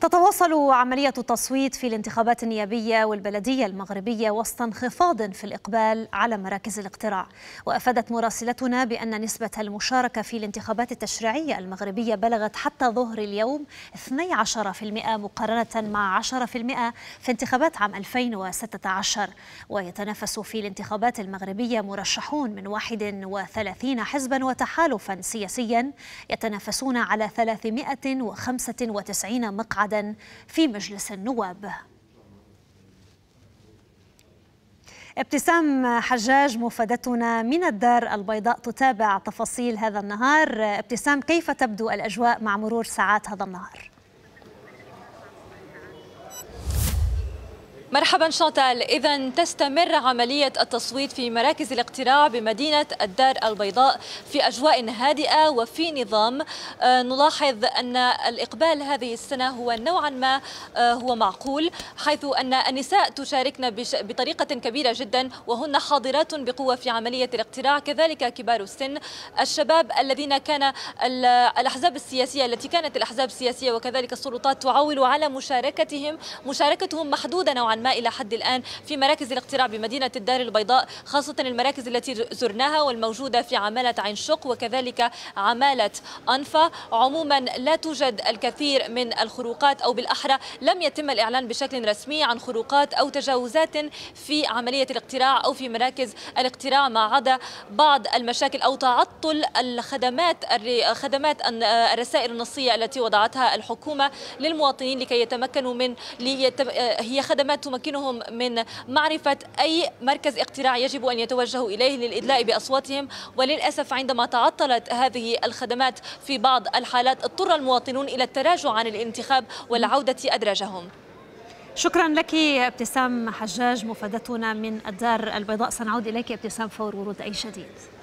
تتواصل عملية التصويت في الانتخابات النيابية والبلدية المغربية وسط انخفاض في الإقبال على مراكز الاقتراع وأفادت مراسلتنا بأن نسبة المشاركة في الانتخابات التشريعية المغربية بلغت حتى ظهر اليوم 12% مقارنة مع 10% في انتخابات عام 2016 ويتنافس في الانتخابات المغربية مرشحون من 31 حزبا وتحالفا سياسيا يتنافسون على 395 مقعد غدا في مجلس النواب ابتسام حجاج مفادتنا من الدار البيضاء تتابع تفاصيل هذا النهار ابتسام كيف تبدو الأجواء مع مرور ساعات هذا النهار؟ مرحبا شانتال اذا تستمر عمليه التصويت في مراكز الاقتراع بمدينه الدار البيضاء في اجواء هادئه وفي نظام آه، نلاحظ ان الاقبال هذه السنه هو نوعا ما آه، هو معقول حيث ان النساء تشاركن بطريقه كبيره جدا وهن حاضرات بقوه في عمليه الاقتراع كذلك كبار السن الشباب الذين كان الاحزاب السياسيه التي كانت الاحزاب السياسيه وكذلك السلطات تعول على مشاركتهم مشاركتهم محدوده نوعا ما إلى حد الآن في مراكز الاقتراع بمدينة الدار البيضاء خاصة المراكز التي زرناها والموجودة في عمالة عين شق وكذلك عمالة أنفا عموما لا توجد الكثير من الخروقات أو بالأحرى لم يتم الإعلان بشكل رسمي عن خروقات أو تجاوزات في عملية الاقتراع أو في مراكز الاقتراع ما عدا بعض المشاكل أو تعطل الخدمات خدمات الرسائل النصية التي وضعتها الحكومة للمواطنين لكي يتمكنوا من هي خدمات تمكنهم من معرفة أي مركز اقتراع يجب أن يتوجهوا إليه للإدلاء بأصواتهم وللأسف عندما تعطلت هذه الخدمات في بعض الحالات اضطر المواطنون إلى التراجع عن الانتخاب والعودة أدراجهم شكرا لك ابتسام حجاج مفادتنا من الدار البيضاء سنعود إليك ابتسام فور ورود أي جديد